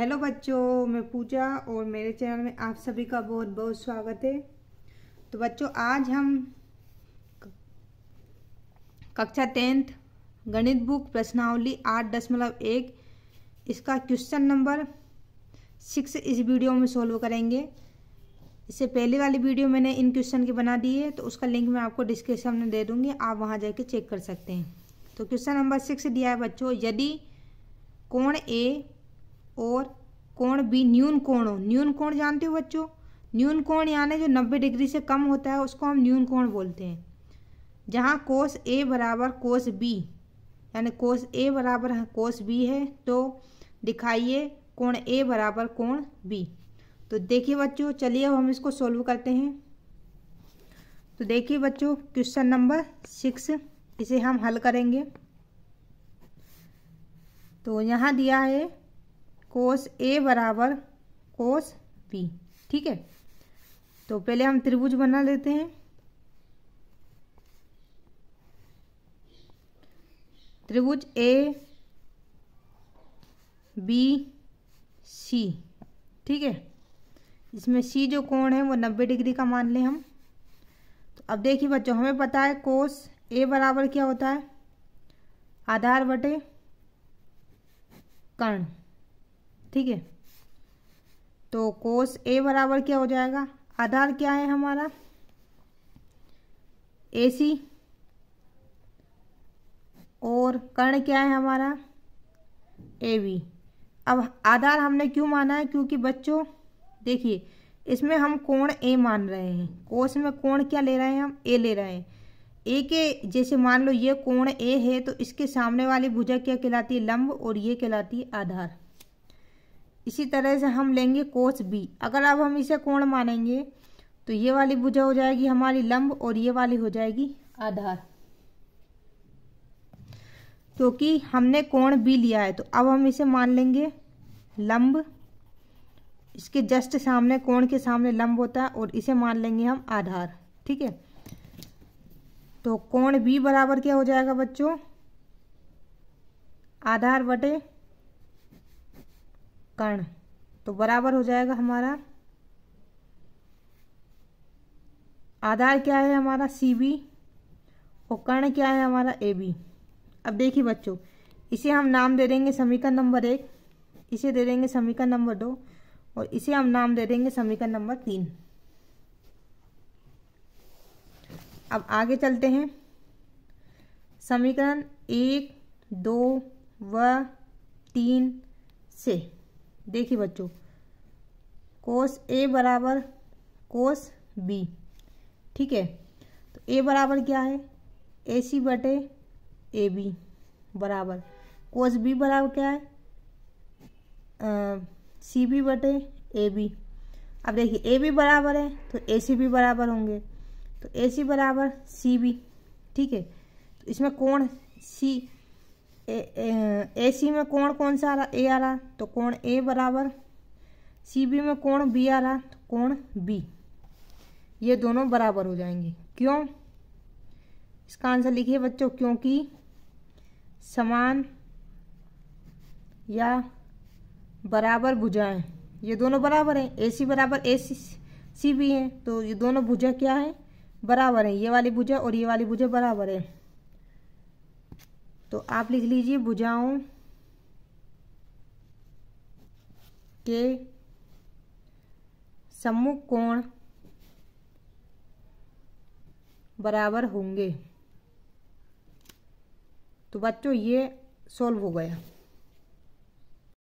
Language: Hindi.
हेलो बच्चों मैं पूजा और मेरे चैनल में आप सभी का बहुत बहुत स्वागत है तो बच्चों आज हम कक्षा टेंथ गणित बुक प्रश्नावली आठ दशमलव एक इसका क्वेश्चन नंबर सिक्स इस वीडियो में सॉल्व करेंगे इससे पहले वाली वीडियो मैंने इन क्वेश्चन की बना दी है तो उसका लिंक मैं आपको डिस्क्रिप्शन में दे दूँगी आप वहाँ जाके चेक कर सकते हैं तो क्वेश्चन नंबर सिक्स दिया है बच्चों यदि कोण ए और कोण बी न्यून कोण हो न्यून कोण जानते हो बच्चों न्यून कोण यानी जो नब्बे डिग्री से कम होता है उसको हम न्यून कोण बोलते हैं जहाँ कोस ए बराबर कोस बी यानी कोस ए बराबर कोस बी है तो दिखाइए कोण ए बराबर कोण बी तो देखिए बच्चों चलिए अब हम इसको सॉल्व करते हैं तो देखिए बच्चों क्वेश्चन नंबर सिक्स इसे हम हल करेंगे तो यहाँ दिया है कोस ए बराबर कोस बी ठीक है तो पहले हम त्रिभुज बना लेते हैं त्रिभुज ए बी सी ठीक है इसमें सी जो कोण है वो नब्बे डिग्री का मान लें हम तो अब देखिए बच्चों हमें पता है कोस ए बराबर क्या होता है आधार बटे कर्ण ठीक है तो कोस ए बराबर क्या हो जाएगा आधार क्या है हमारा ए सी और कर्ण क्या है हमारा ए बी अब आधार हमने क्यों माना है क्योंकि बच्चों देखिए इसमें हम कोण ए मान रहे हैं कोस में कोण क्या ले रहे हैं हम ए ले रहे हैं ए के जैसे मान लो ये कोण ए है तो इसके सामने वाली भुजा क्या कहलाती है लंब और ये कहलाती है आधार इसी तरह से हम लेंगे कोस बी अगर अब हम इसे कोण मानेंगे तो ये वाली भुजा हो जाएगी हमारी लंब और ये वाली हो जाएगी आधार क्योंकि तो हमने कोण बी लिया है तो अब हम इसे मान लेंगे लंब इसके जस्ट सामने कोण के सामने लंब होता है और इसे मान लेंगे हम आधार ठीक है तो कोण बी बराबर क्या हो जाएगा बच्चों आधार बटे कर्ण तो बराबर हो जाएगा हमारा आधार क्या है हमारा सी बी और कर्ण क्या है हमारा ए बी अब देखिए बच्चों इसे हम नाम दे देंगे समीकरण नंबर एक इसे दे देंगे समीकरण नंबर दो और इसे हम नाम दे देंगे समीकरण नंबर तीन अब आगे चलते हैं समीकरण एक दो व तीन से देखिए बच्चों कोस ए बराबर कोस बी ठीक है तो ए बराबर क्या है ए सी बटे ए बी बराबर कोस बी बराबर क्या है सी बी बटे ए बी अब देखिए ए बी बराबर है तो ए सी भी बराबर होंगे तो ए सी बराबर सी बी ठीक है तो इसमें कोण सी ए सी में कोण कौन सा आ रहा ए आ रहा तो कोण ए बराबर सी बी में कोण बी आ रहा तो कोण बी ये दोनों बराबर हो जाएंगे क्यों इसका आंसर लिखिए बच्चों क्योंकि समान या बराबर भुजाएं ये दोनों बराबर हैं ए सी बराबर ए सी सी बी हैं तो ये दोनों भुजा क्या है बराबर हैं ये वाली भुजा और ये वाली भुजा बराबर है तो आप लिख लीजिए भुजाओं के सम्मुख कोण बराबर होंगे तो बच्चों ये सॉल्व हो गया